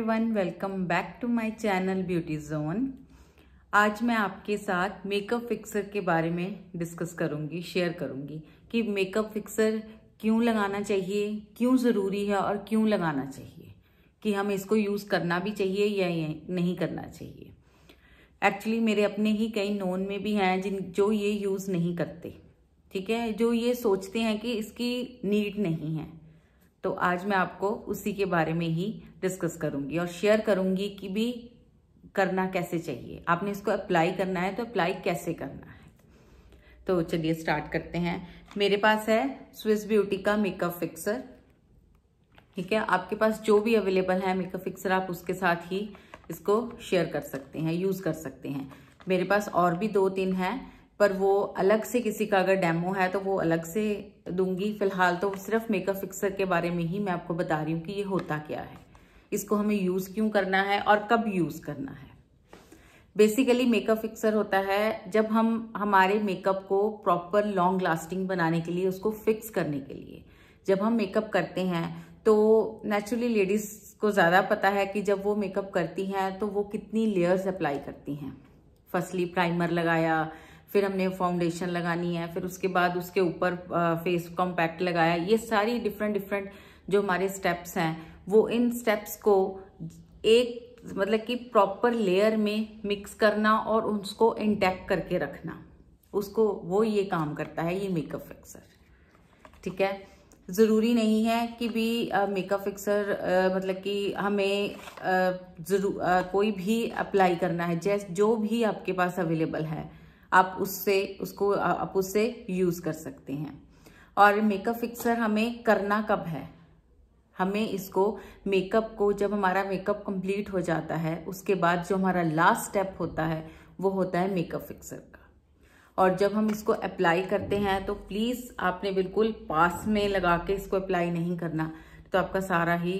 everyone welcome back to my channel beauty zone आज मैं आपके साथ मेकअप फिक्सर के बारे में डिस्कस करूंगी शेयर करूंगी कि मेकअप फिक्सर क्यों लगाना चाहिए क्यों ज़रूरी है और क्यों लगाना चाहिए कि हमें इसको यूज़ करना भी चाहिए या नहीं करना चाहिए एक्चुअली मेरे अपने ही कई नोन में भी हैं जिन जो ये यूज़ नहीं करते ठीक है जो ये सोचते हैं कि इसकी नीड नहीं है तो आज मैं आपको उसी के बारे में ही डिस्कस करूंगी और शेयर करूंगी कि भी करना कैसे चाहिए आपने इसको अप्लाई करना है तो अप्लाई कैसे करना है तो चलिए स्टार्ट करते हैं मेरे पास है स्विस ब्यूटी का मेकअप फिक्सर ठीक है आपके पास जो भी अवेलेबल है मेकअप फिक्सर आप उसके साथ ही इसको शेयर कर सकते हैं यूज़ कर सकते हैं मेरे पास और भी दो तीन हैं पर वो अलग से किसी का अगर डेमो है तो वो अलग से दूंगी फिलहाल तो सिर्फ मेकअप फिक्सर के बारे में ही मैं आपको बता रही हूँ कि ये होता क्या है इसको हमें यूज़ क्यों करना है और कब यूज़ करना है बेसिकली मेकअप फिक्सर होता है जब हम हमारे मेकअप को प्रॉपर लॉन्ग लास्टिंग बनाने के लिए उसको फिक्स करने के लिए जब हम मेकअप करते हैं तो नेचुरली लेडीज़ को ज़्यादा पता है कि जब वो मेकअप करती हैं तो वो कितनी लेयर्स अप्लाई करती हैं फर्स्टली प्राइमर लगाया फिर हमने फाउंडेशन लगानी है फिर उसके बाद उसके ऊपर फेस कॉम्पैक्ट लगाया ये सारी डिफरेंट डिफरेंट जो हमारे स्टेप्स हैं वो इन स्टेप्स को एक मतलब कि प्रॉपर लेयर में मिक्स करना और उसको इंटैक्ट करके रखना उसको वो ये काम करता है ये मेकअप फिक्सर ठीक है ज़रूरी नहीं है कि भी मेकअप फिक्सर मतलब कि हमें ज़रूर कोई भी अप्लाई करना है जैस जो भी आपके पास अवेलेबल है आप उससे उसको आप उससे यूज़ कर सकते हैं और मेकअप फिक्सर हमें करना कब है हमें इसको मेकअप को जब हमारा मेकअप कंप्लीट हो जाता है उसके बाद जो हमारा लास्ट स्टेप होता है वो होता है मेकअप फिक्सर का और जब हम इसको अप्लाई करते हैं तो प्लीज़ आपने बिल्कुल पास में लगा के इसको अप्लाई नहीं करना तो आपका सारा ही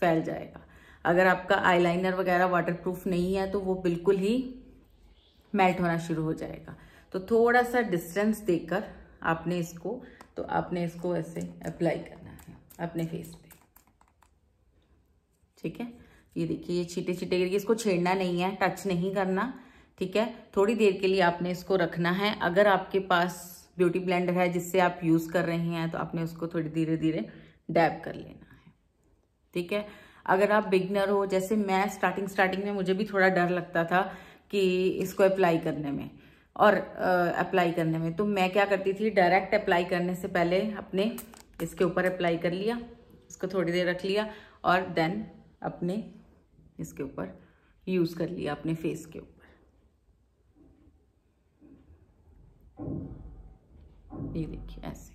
फैल जाएगा अगर आपका आईलाइनर वगैरह वाटरप्रूफ नहीं है तो वो बिल्कुल ही मेल्ट होना शुरू हो जाएगा तो थोड़ा सा डिस्टेंस देकर आपने इसको तो आपने इसको ऐसे अप्लाई करना है अपने फेस पे ठीक है ये देखिए ये छीटे छीटे करके इसको छेड़ना नहीं है टच नहीं करना ठीक है थोड़ी देर के लिए आपने इसको रखना है अगर आपके पास ब्यूटी ब्लेंडर है जिससे आप यूज़ कर रहे हैं तो आपने उसको थोड़ी धीरे धीरे डैब कर लेना है ठीक है अगर आप बिगनर हो जैसे मैं स्टार्टिंग स्टार्टिंग में मुझे भी थोड़ा डर लगता था कि इसको अप्लाई करने में और अप्लाई करने में तो मैं क्या करती थी डायरेक्ट अप्लाई करने से पहले अपने इसके ऊपर अप्लाई कर लिया इसको थोड़ी देर रख लिया और देन अपने इसके ऊपर यूज़ कर लिया अपने फेस के ऊपर ये देखिए ऐसे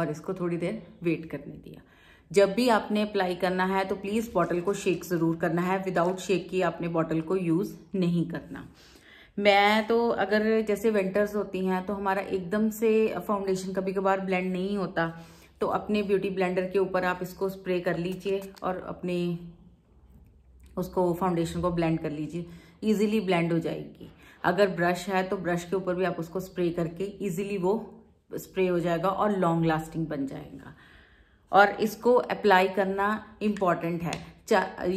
और इसको थोड़ी देर वेट करने दिया जब भी आपने अप्लाई करना है तो प्लीज़ बॉटल को शेक ज़रूर करना है विदाउट शेक की आपने बॉटल को यूज़ नहीं करना मैं तो अगर जैसे विंटर्स होती हैं तो हमारा एकदम से फाउंडेशन कभी कभार ब्लेंड नहीं होता तो अपने ब्यूटी ब्लेंडर के ऊपर आप इसको स्प्रे कर लीजिए और अपने उसको फाउंडेशन को ब्लेंड कर लीजिए इजीली ब्लेंड हो जाएगी अगर ब्रश है तो ब्रश के ऊपर भी आप उसको स्प्रे करके इजीली वो स्प्रे हो जाएगा और लॉन्ग लास्टिंग बन जाएगा और इसको अप्लाई करना इम्पॉर्टेंट है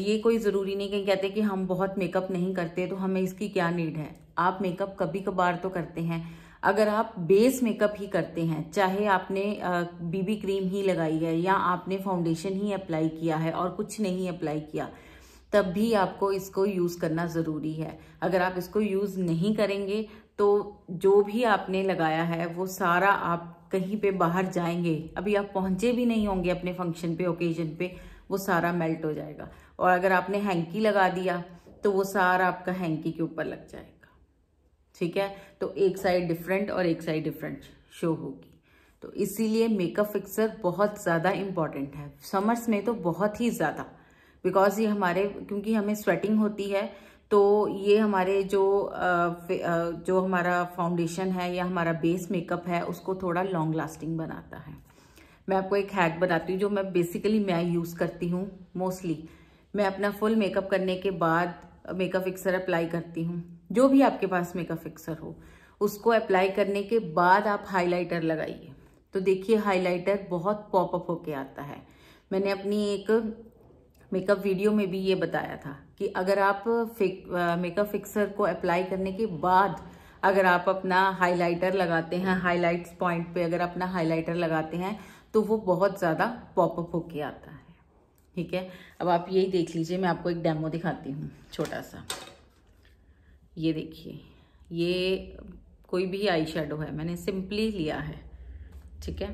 ये कोई ज़रूरी नहीं कहीं कहते कि हम बहुत मेकअप नहीं करते तो हमें इसकी क्या नीड है आप मेकअप कभी कभार तो करते हैं अगर आप बेस मेकअप ही करते हैं चाहे आपने बीबी क्रीम ही लगाई है या आपने फाउंडेशन ही अप्लाई किया है और कुछ नहीं अप्लाई किया तब भी आपको इसको यूज़ करना ज़रूरी है अगर आप इसको यूज़ नहीं करेंगे तो जो भी आपने लगाया है वो सारा आप कहीं पे बाहर जाएंगे अभी आप पहुंचे भी नहीं होंगे अपने फंक्शन पे ओकेजन पे वो सारा मेल्ट हो जाएगा और अगर आपने हैंकी लगा दिया तो वो सारा आपका हैंकी के ऊपर लग जाएगा ठीक है तो एक साइड डिफरेंट और एक साइड डिफरेंट शो होगी तो इसीलिए मेकअप फिक्सर बहुत ज़्यादा इम्पॉर्टेंट है समर्स में तो बहुत ही ज़्यादा बिकॉज ये हमारे क्योंकि हमें स्वेटिंग होती है तो ये हमारे जो जो हमारा फाउंडेशन है या हमारा बेस मेकअप है उसको थोड़ा लॉन्ग लास्टिंग बनाता है मैं आपको एक हैक बताती हूँ जो मैं बेसिकली मैं यूज़ करती हूँ मोस्टली मैं अपना फुल मेकअप करने के बाद मेकअप फिक्सर अप्लाई करती हूँ जो भी आपके पास मेकअप फिक्सर हो उसको अप्लाई करने के बाद आप हाइलाइटर लगाइए तो देखिए हाइलाइटर बहुत पॉपअप होके आता है मैंने अपनी एक मेकअप वीडियो में भी ये बताया था कि अगर आप मेकअप फिक्सर को अप्लाई करने के बाद अगर आप अपना हाइलाइटर लगाते हैं हाइलाइट्स पॉइंट पे अगर अपना हाइलाइटर लगाते हैं तो वो बहुत ज़्यादा पॉपअप होके आता है ठीक है अब आप यही देख लीजिए मैं आपको एक डेमो दिखाती हूँ छोटा सा ये देखिए ये कोई भी आई शेडो है मैंने सिंपली लिया है ठीक है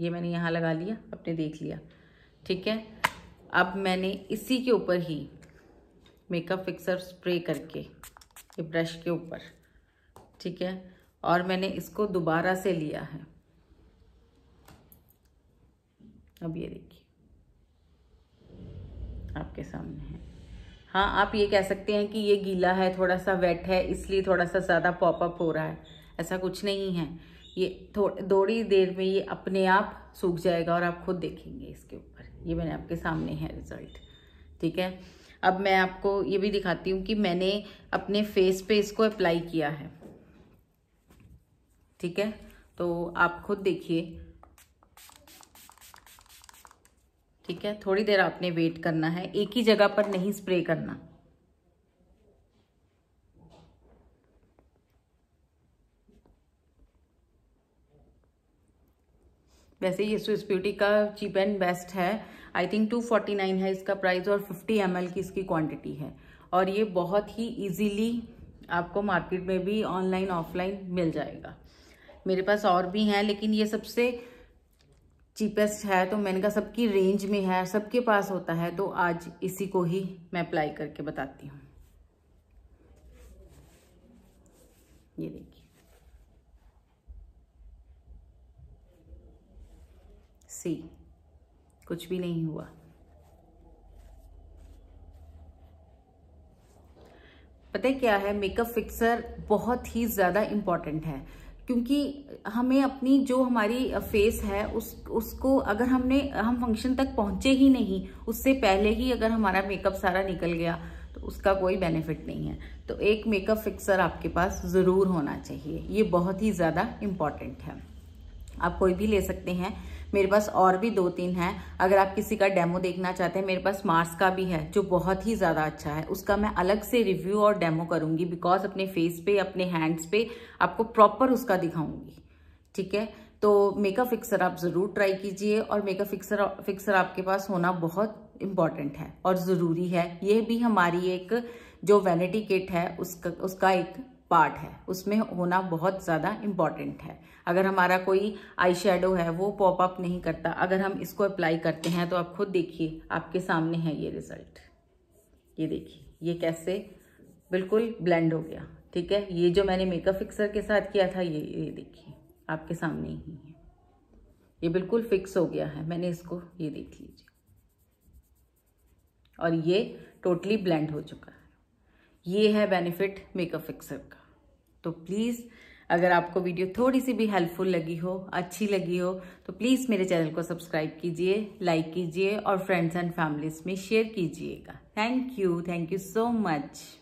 ये मैंने यहाँ लगा लिया अपने देख लिया ठीक है अब मैंने इसी के ऊपर ही मेकअप फिक्सर स्प्रे करके ये ब्रश के ऊपर ठीक है और मैंने इसको दोबारा से लिया है अब ये देखिए आपके सामने है हाँ आप ये कह सकते हैं कि ये गीला है थोड़ा सा वेट है इसलिए थोड़ा सा ज़्यादा पॉपअप हो रहा है ऐसा कुछ नहीं है ये थोड़ी थोड़ी देर में ये अपने आप सूख जाएगा और आप खुद देखेंगे इसके ऊपर ये मैंने आपके सामने है रिज़ल्ट ठीक है अब मैं आपको ये भी दिखाती हूँ कि मैंने अपने फेस पे इसको अप्लाई किया है ठीक है तो आप खुद देखिए ठीक है थोड़ी देर आपने वेट करना है एक ही जगह पर नहीं स्प्रे करना वैसे ये स्विस ब्यूटी का चीप एंड बेस्ट है I think two forty nine है इसका प्राइस और फिफ्टी एम की इसकी क्वांटिटी है और ये बहुत ही इजीली आपको मार्केट में भी ऑनलाइन ऑफलाइन मिल जाएगा मेरे पास और भी हैं लेकिन ये सबसे चीपेस्ट है तो मैंने कहा सबकी रेंज में है सबके पास होता है तो आज इसी को ही मैं अप्लाई करके बताती हूँ ये देखिए सी कुछ भी नहीं हुआ पता है क्या है मेकअप फिक्सर बहुत ही ज़्यादा इंपॉर्टेंट है क्योंकि हमें अपनी जो हमारी फेस है उस उसको अगर हमने हम फंक्शन तक पहुंचे ही नहीं उससे पहले ही अगर हमारा मेकअप सारा निकल गया तो उसका कोई बेनिफिट नहीं है तो एक मेकअप फिक्सर आपके पास ज़रूर होना चाहिए ये बहुत ही ज़्यादा इम्पॉर्टेंट है आप कोई भी ले सकते हैं मेरे पास और भी दो तीन हैं अगर आप किसी का डेमो देखना चाहते हैं मेरे पास मार्स का भी है जो बहुत ही ज़्यादा अच्छा है उसका मैं अलग से रिव्यू और डेमो करूँगी बिकॉज अपने फेस पे अपने हैंड्स पे आपको प्रॉपर उसका दिखाऊंगी ठीक है तो मेकअप फिक्सर आप ज़रूर ट्राई कीजिए और मेकअप फिक्सर फिक्सर आपके पास होना बहुत इम्पॉर्टेंट है और ज़रूरी है ये भी हमारी एक जो वैनिटी किट है उसका उसका एक पार्ट है उसमें होना बहुत ज़्यादा इम्पॉर्टेंट है अगर हमारा कोई आई शेडो है वो पॉप अप नहीं करता अगर हम इसको अप्लाई करते हैं तो आप खुद देखिए आपके सामने है ये रिज़ल्ट ये देखिए ये कैसे बिल्कुल ब्लेंड हो गया ठीक है ये जो मैंने मेकअप फिक्सर के साथ किया था ये ये देखिए आपके सामने ही है ये बिल्कुल फिक्स हो गया है मैंने इसको ये देख लीजिए और ये टोटली ब्लेंड हो चुका है ये है बेनिफिट मेकअप फिक्सर का तो प्लीज़ अगर आपको वीडियो थोड़ी सी भी हेल्पफुल लगी हो अच्छी लगी हो तो प्लीज़ मेरे चैनल को सब्सक्राइब कीजिए लाइक कीजिए और फ्रेंड्स एंड फैमिलीज में शेयर कीजिएगा thank you thank you so much